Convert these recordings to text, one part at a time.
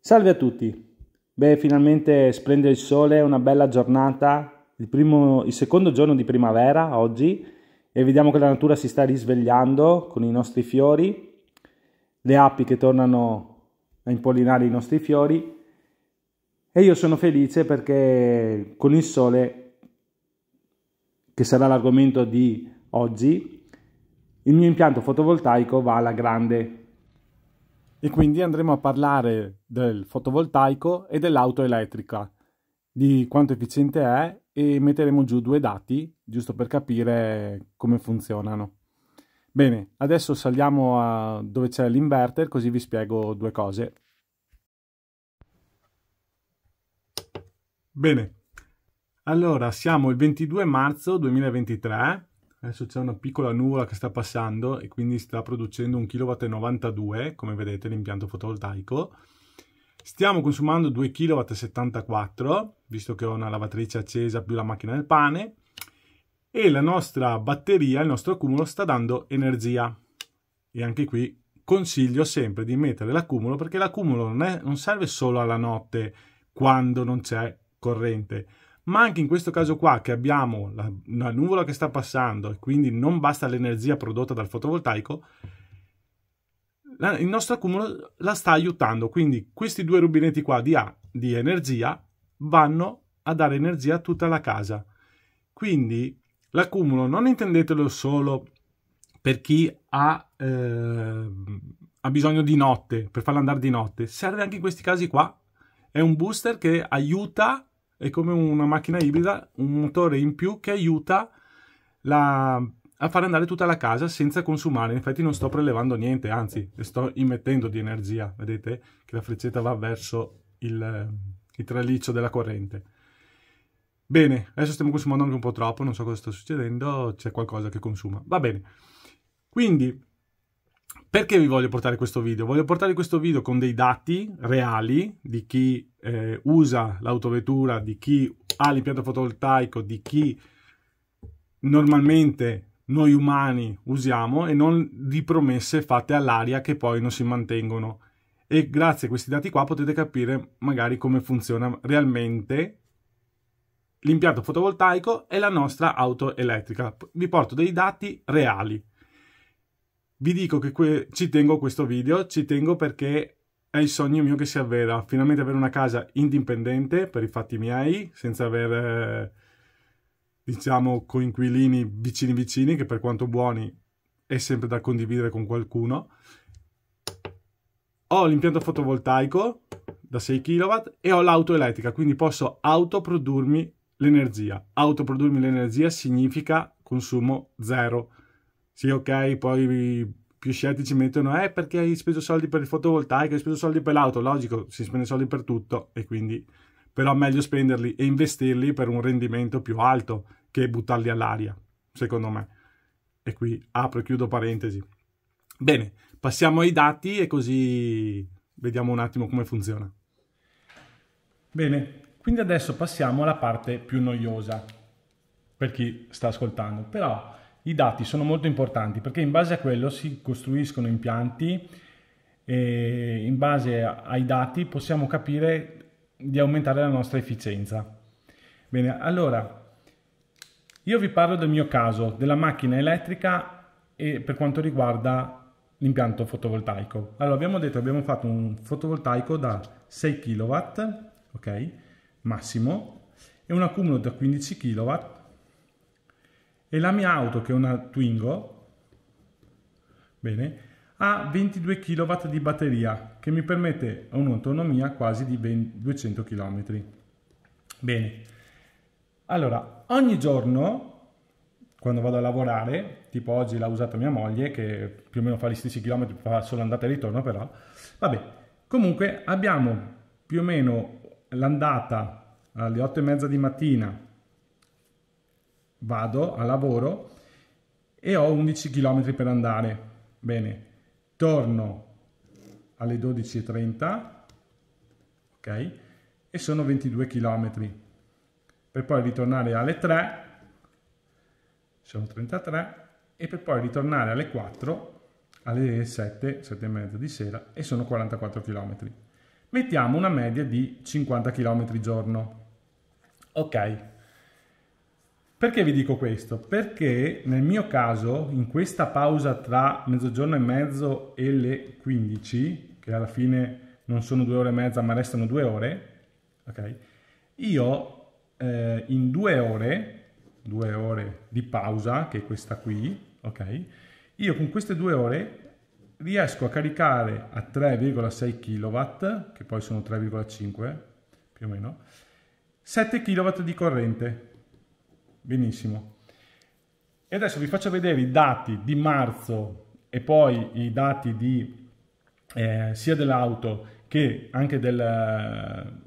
Salve a tutti! Beh, finalmente splende il sole, è una bella giornata, il, primo, il secondo giorno di primavera oggi e vediamo che la natura si sta risvegliando con i nostri fiori, le api che tornano a impollinare i nostri fiori e io sono felice perché con il sole, che sarà l'argomento di oggi, il mio impianto fotovoltaico va alla grande. E quindi andremo a parlare del fotovoltaico e dell'auto elettrica, di quanto efficiente è e metteremo giù due dati giusto per capire come funzionano. Bene, adesso saliamo a dove c'è l'inverter così vi spiego due cose. Bene, allora siamo il 22 marzo 2023 Adesso c'è una piccola nuvola che sta passando e quindi sta producendo 1,92 kW, come vedete l'impianto fotovoltaico. Stiamo consumando 2,74 kW, visto che ho una lavatrice accesa più la macchina del pane. E la nostra batteria, il nostro accumulo, sta dando energia. E anche qui consiglio sempre di mettere l'accumulo, perché l'accumulo non, non serve solo alla notte, quando non c'è corrente ma anche in questo caso qua che abbiamo la, una nuvola che sta passando e quindi non basta l'energia prodotta dal fotovoltaico, la, il nostro accumulo la sta aiutando, quindi questi due rubinetti qua di, A, di energia vanno a dare energia a tutta la casa. Quindi l'accumulo non intendetelo solo per chi ha, eh, ha bisogno di notte, per farlo andare di notte, serve anche in questi casi qua. È un booster che aiuta è come una macchina ibrida, un motore in più che aiuta la, a far andare tutta la casa senza consumare. In effetti non sto prelevando niente, anzi le sto immettendo di energia. Vedete che la freccetta va verso il, il traliccio della corrente. Bene, adesso stiamo consumando anche un po' troppo, non so cosa sta succedendo, c'è qualcosa che consuma. Va bene. Quindi perché vi voglio portare questo video? Voglio portare questo video con dei dati reali di chi eh, usa l'autovettura, di chi ha l'impianto fotovoltaico, di chi normalmente noi umani usiamo e non di promesse fatte all'aria che poi non si mantengono. E grazie a questi dati qua potete capire magari come funziona realmente l'impianto fotovoltaico e la nostra auto elettrica. Vi porto dei dati reali. Vi dico che ci tengo a questo video, ci tengo perché è il sogno mio che si avvera, finalmente avere una casa indipendente per i fatti miei, senza avere, eh, diciamo, coinquilini vicini vicini, che per quanto buoni è sempre da condividere con qualcuno. Ho l'impianto fotovoltaico da 6 kW e ho l'auto elettrica, quindi posso autoprodurmi l'energia. Autoprodurmi l'energia significa consumo zero sì, ok, poi più scettici mettono eh perché hai speso soldi per il fotovoltaico, hai speso soldi per l'auto, logico, si spende soldi per tutto e quindi però meglio spenderli e investirli per un rendimento più alto che buttarli all'aria, secondo me. E qui apro e chiudo parentesi. Bene, passiamo ai dati e così vediamo un attimo come funziona. Bene, quindi adesso passiamo alla parte più noiosa per chi sta ascoltando, però i dati sono molto importanti perché in base a quello si costruiscono impianti e in base ai dati possiamo capire di aumentare la nostra efficienza. Bene, allora io vi parlo del mio caso, della macchina elettrica e per quanto riguarda l'impianto fotovoltaico. Allora abbiamo detto che abbiamo fatto un fotovoltaico da 6 kW, ok? Massimo e un accumulo da 15 kW e la mia auto, che è una Twingo, bene, ha 22 kW di batteria che mi permette un'autonomia quasi di 200 km. Bene, allora ogni giorno quando vado a lavorare, tipo oggi l'ha usata mia moglie che più o meno fa gli stessi chilometri, fa solo andata e ritorno però, vabbè, comunque abbiamo più o meno l'andata alle 8 e mezza di mattina vado a lavoro e ho 11 km per andare. Bene, torno alle 12.30, ok? E sono 22 km. Per poi ritornare alle 3, sono 33, e per poi ritornare alle 4, alle 7, 7 e mezza di sera, e sono 44 km. Mettiamo una media di 50 km giorno. Ok, perché vi dico questo? Perché nel mio caso, in questa pausa tra mezzogiorno e mezzo e le 15, che alla fine non sono due ore e mezza ma restano due ore, ok? Io eh, in due ore, due ore di pausa, che è questa qui, ok? Io con queste due ore riesco a caricare a 3,6 kW, che poi sono 3,5 più o meno, 7 kW di corrente Benissimo. E adesso vi faccio vedere i dati di marzo e poi i dati di, eh, sia dell'auto che anche del,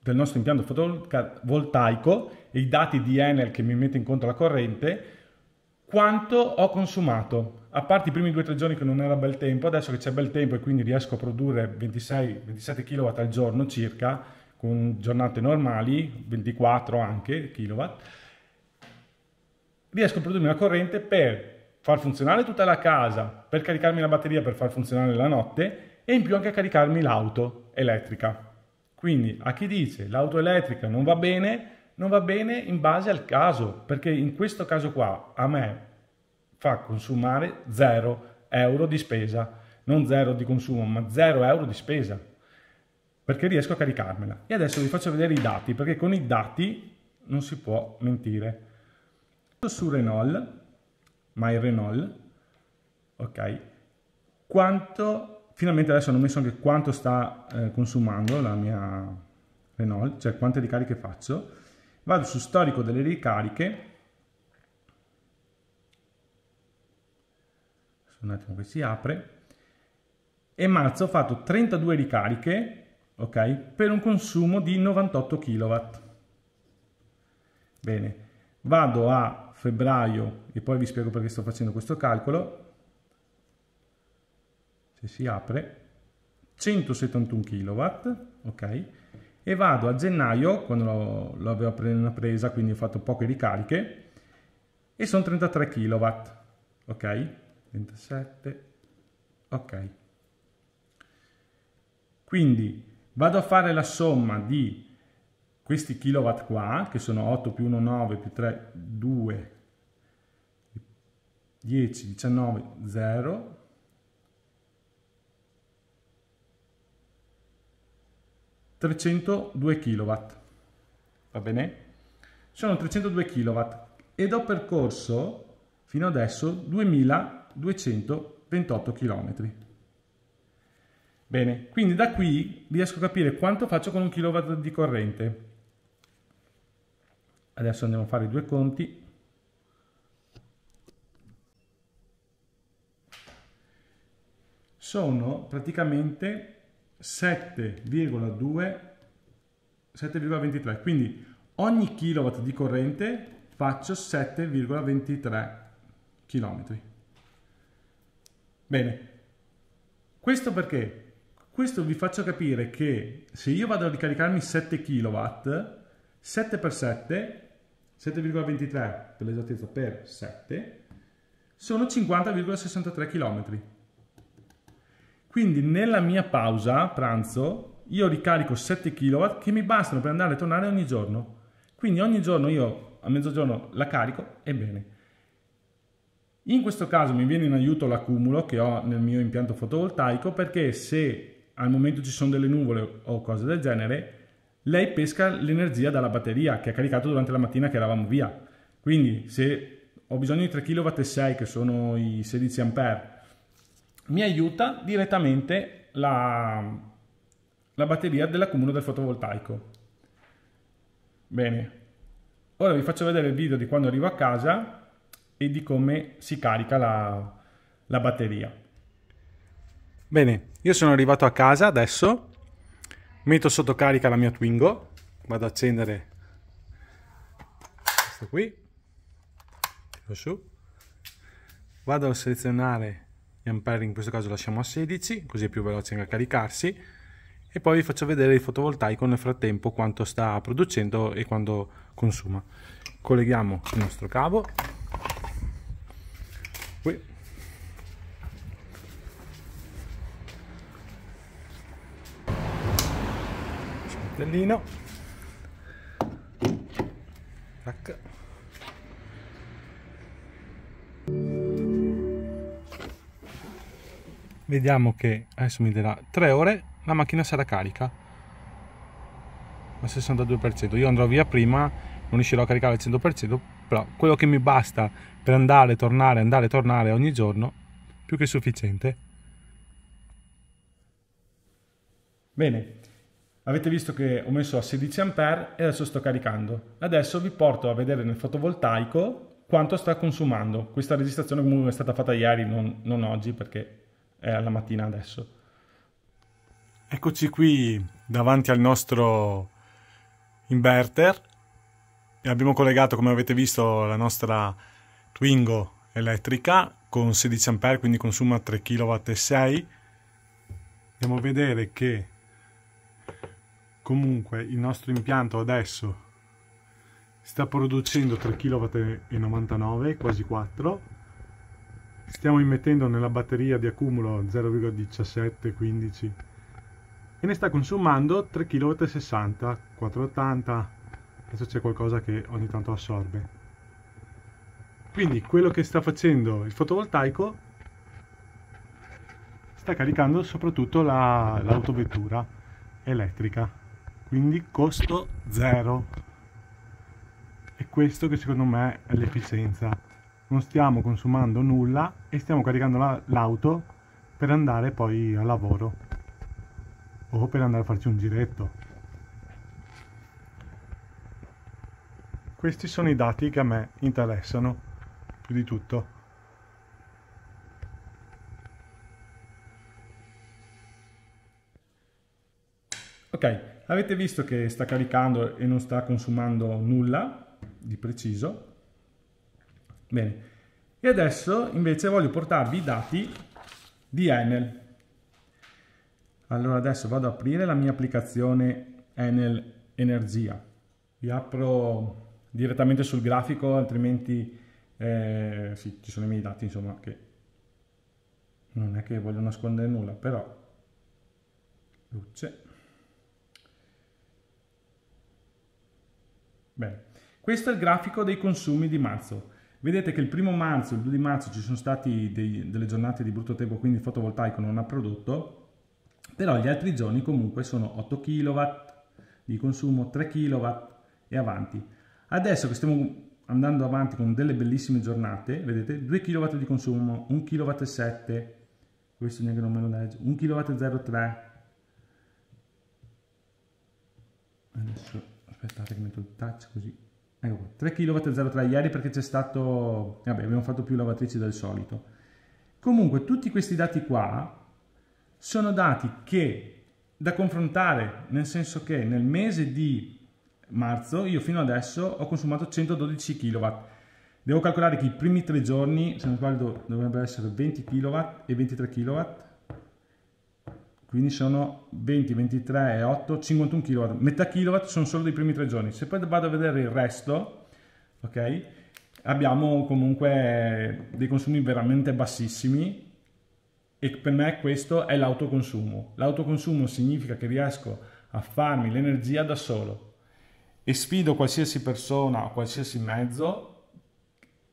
del nostro impianto fotovoltaico e i dati di Enel che mi mette in conto la corrente, quanto ho consumato. A parte i primi 2-3 giorni che non era bel tempo, adesso che c'è bel tempo e quindi riesco a produrre 26-27 kW al giorno circa, con giornate normali, 24 anche kilowatt, riesco a produrmi la corrente per far funzionare tutta la casa, per caricarmi la batteria per far funzionare la notte e in più anche a caricarmi l'auto elettrica. Quindi a chi dice l'auto elettrica non va bene, non va bene in base al caso, perché in questo caso qua a me fa consumare 0 euro di spesa, non 0 di consumo, ma 0 euro di spesa, perché riesco a caricarmela. E adesso vi faccio vedere i dati, perché con i dati non si può mentire su Renault, my Renault, ok, quanto, finalmente adesso hanno messo anche quanto sta eh, consumando la mia Renault, cioè quante ricariche faccio, vado su storico delle ricariche, un attimo che si apre, e marzo ho fatto 32 ricariche, ok, per un consumo di 98 kW. Bene, vado a febbraio e poi vi spiego perché sto facendo questo calcolo, se si apre, 171 kW, ok? E vado a gennaio, quando l'avevo appena presa, quindi ho fatto poche ricariche, e sono 33 kW, ok? 37, ok. Quindi vado a fare la somma di questi kilowatt qua, che sono 8 più 1, 9 più 3, 2, 10, 19, 0, kilowatt, va bene? Sono 302 kilowatt ed ho percorso fino adesso 2228 chilometri. Bene, quindi da qui riesco a capire quanto faccio con un kilowatt di corrente. Adesso andiamo a fare i due conti. Sono praticamente 7,2, 7,23. Quindi ogni kilowatt di corrente faccio 7,23 km. Bene, questo perché? Questo vi faccio capire che se io vado a ricaricarmi 7 kW, 7 x 7 7,23 per l'esattezza per 7, sono 50,63 km. Quindi nella mia pausa pranzo io ricarico 7 kW che mi bastano per andare e tornare ogni giorno. Quindi ogni giorno io a mezzogiorno la carico e bene. In questo caso mi viene in aiuto l'accumulo che ho nel mio impianto fotovoltaico perché se al momento ci sono delle nuvole o cose del genere, lei pesca l'energia dalla batteria che ha caricato durante la mattina che eravamo via. Quindi se ho bisogno di 3 kW e 6 che sono i 16 A, mi aiuta direttamente la, la batteria dell'accumulo del fotovoltaico. Bene, ora vi faccio vedere il video di quando arrivo a casa e di come si carica la, la batteria. Bene, io sono arrivato a casa adesso metto sotto carica la mia Twingo vado ad accendere questo qui tiro su vado a selezionare gli amperi in questo caso lasciamo a 16 così è più veloce anche a caricarsi e poi vi faccio vedere il fotovoltaico nel frattempo quanto sta producendo e quando consuma colleghiamo il nostro cavo qui cartellino Tac. vediamo che adesso mi darà 3 ore la macchina sarà carica al 62% io andrò via prima non riuscirò a caricare al 100% però quello che mi basta per andare tornare andare tornare ogni giorno più che sufficiente bene Avete visto che ho messo a 16A e adesso sto caricando. Adesso vi porto a vedere nel fotovoltaico quanto sta consumando. Questa registrazione comunque è stata fatta ieri, non, non oggi perché è alla mattina adesso. Eccoci qui davanti al nostro inverter e abbiamo collegato come avete visto la nostra Twingo elettrica con 16A quindi consuma 3 kW e 6 andiamo a vedere che comunque il nostro impianto adesso sta producendo 3,99 kW, quasi 4 stiamo immettendo nella batteria di accumulo 0,1715 e ne sta consumando 3,60 kW, 480 adesso c'è qualcosa che ogni tanto assorbe quindi quello che sta facendo il fotovoltaico sta caricando soprattutto l'autovettura la, elettrica quindi costo zero è questo che secondo me è l'efficienza non stiamo consumando nulla e stiamo caricando l'auto la, per andare poi al lavoro o per andare a farci un giretto questi sono i dati che a me interessano più di tutto ok Avete visto che sta caricando e non sta consumando nulla di preciso. Bene, e adesso invece voglio portarvi i dati di Enel. Allora adesso vado ad aprire la mia applicazione Enel Energia. Vi apro direttamente sul grafico, altrimenti eh, sì, ci sono i miei dati, insomma, che non è che voglio nascondere nulla, però luce Bene. Questo è il grafico dei consumi di marzo. Vedete che il primo marzo, il 2 di marzo ci sono state delle giornate di brutto tempo, quindi il fotovoltaico non ha prodotto, però gli altri giorni comunque sono 8 kW di consumo, 3 kW e avanti. Adesso che stiamo andando avanti con delle bellissime giornate, vedete 2 kW di consumo, 1 kW 7, questo neanche non me lo legge, 1 kW 03. Adesso aspettate che metto il touch così ecco 3 kW 03 ieri perché c'è stato vabbè abbiamo fatto più lavatrici del solito comunque tutti questi dati qua sono dati che da confrontare nel senso che nel mese di marzo io fino adesso ho consumato 112 kW devo calcolare che i primi tre giorni se non sbaglio dovrebbero essere 20 kW e 23 kW quindi sono 20, 23, 8, 51 kW, metà kW sono solo dei primi tre giorni, se poi vado a vedere il resto, ok, abbiamo comunque dei consumi veramente bassissimi e per me questo è l'autoconsumo, l'autoconsumo significa che riesco a farmi l'energia da solo e sfido qualsiasi persona qualsiasi mezzo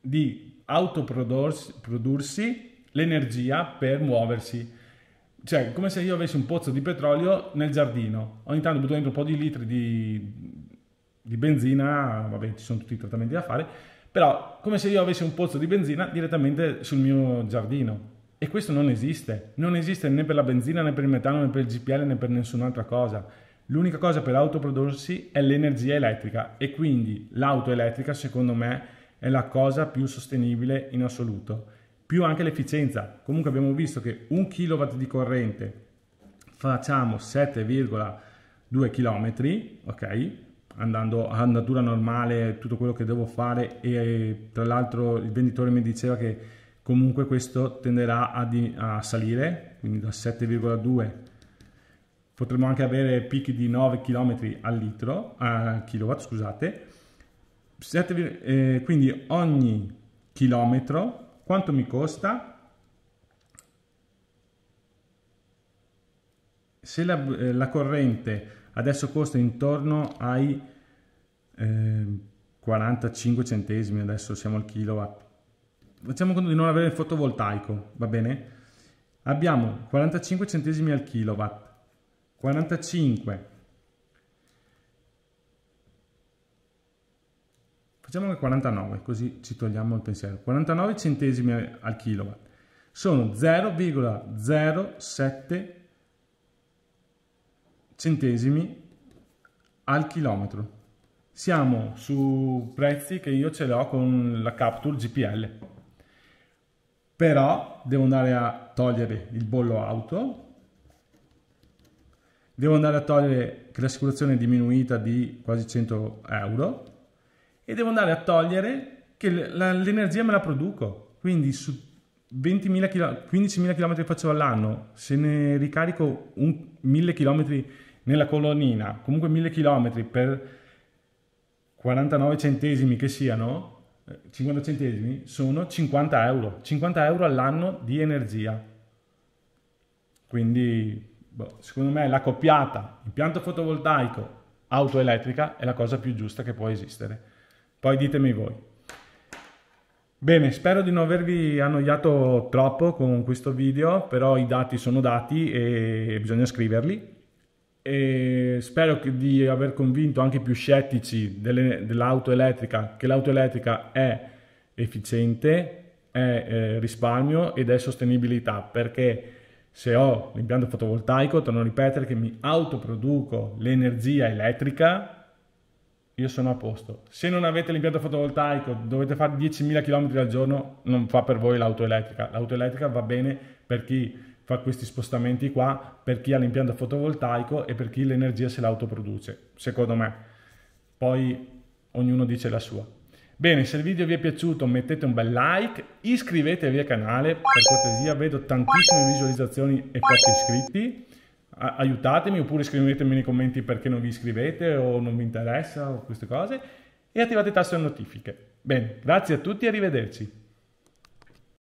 di autoprodursi l'energia per muoversi cioè, come se io avessi un pozzo di petrolio nel giardino. Ogni tanto butto dentro un po' di litri di, di benzina, vabbè, ci sono tutti i trattamenti da fare, però come se io avessi un pozzo di benzina direttamente sul mio giardino. E questo non esiste, non esiste né per la benzina, né per il metano, né per il GPL, né per nessun'altra cosa. L'unica cosa per autoprodursi è l'energia elettrica e quindi l'auto elettrica secondo me è la cosa più sostenibile in assoluto più anche l'efficienza. Comunque abbiamo visto che un kilowatt di corrente facciamo 7,2 km, ok? Andando a andatura normale, tutto quello che devo fare e tra l'altro il venditore mi diceva che comunque questo tenderà a, di, a salire, quindi da 7,2 potremmo anche avere picchi di 9 km al litro, al kilowatt, scusate. 7, eh, quindi ogni chilometro quanto mi costa? Se la, eh, la corrente adesso costa intorno ai eh, 45 centesimi, adesso siamo al kilowatt. Facciamo conto di non avere il fotovoltaico, va bene? Abbiamo 45 centesimi al kilowatt, 45 Facciamo che 49, così ci togliamo il pensiero. 49 centesimi al kilowatt sono 0,07 centesimi al chilometro. Siamo su prezzi che io ce l'ho con la Capture GPL. Però devo andare a togliere il bollo auto, devo andare a togliere che l'assicurazione è diminuita di quasi 100 euro, e devo andare a togliere che l'energia me la produco. Quindi su 20.000 km, 15.000 km che faccio all'anno, se ne ricarico un, 1.000 km nella colonnina, comunque 1.000 km per 49 centesimi che siano, 50 eh, centesimi, sono 50 euro. 50 euro all'anno di energia. Quindi, boh, secondo me, la coppiata impianto fotovoltaico, auto elettrica è la cosa più giusta che può esistere. Poi ditemi voi. Bene, spero di non avervi annoiato troppo con questo video, però i dati sono dati e bisogna scriverli. E spero di aver convinto anche i più scettici dell'auto elettrica che l'auto elettrica è efficiente, è eh, risparmio ed è sostenibilità, perché se ho l'impianto fotovoltaico, torno a ripetere che mi autoproduco l'energia elettrica io sono a posto. Se non avete l'impianto fotovoltaico, dovete fare 10.000 km al giorno, non fa per voi l'auto elettrica. L'auto elettrica va bene per chi fa questi spostamenti qua, per chi ha l'impianto fotovoltaico e per chi l'energia se l'autoproduce, secondo me. Poi ognuno dice la sua. Bene, se il video vi è piaciuto mettete un bel like, iscrivetevi al canale, per cortesia vedo tantissime visualizzazioni e pochi iscritti aiutatemi oppure scrivetemi nei commenti perché non vi iscrivete o non vi interessa o queste cose e attivate il tasto notifiche. Bene, grazie a tutti e arrivederci.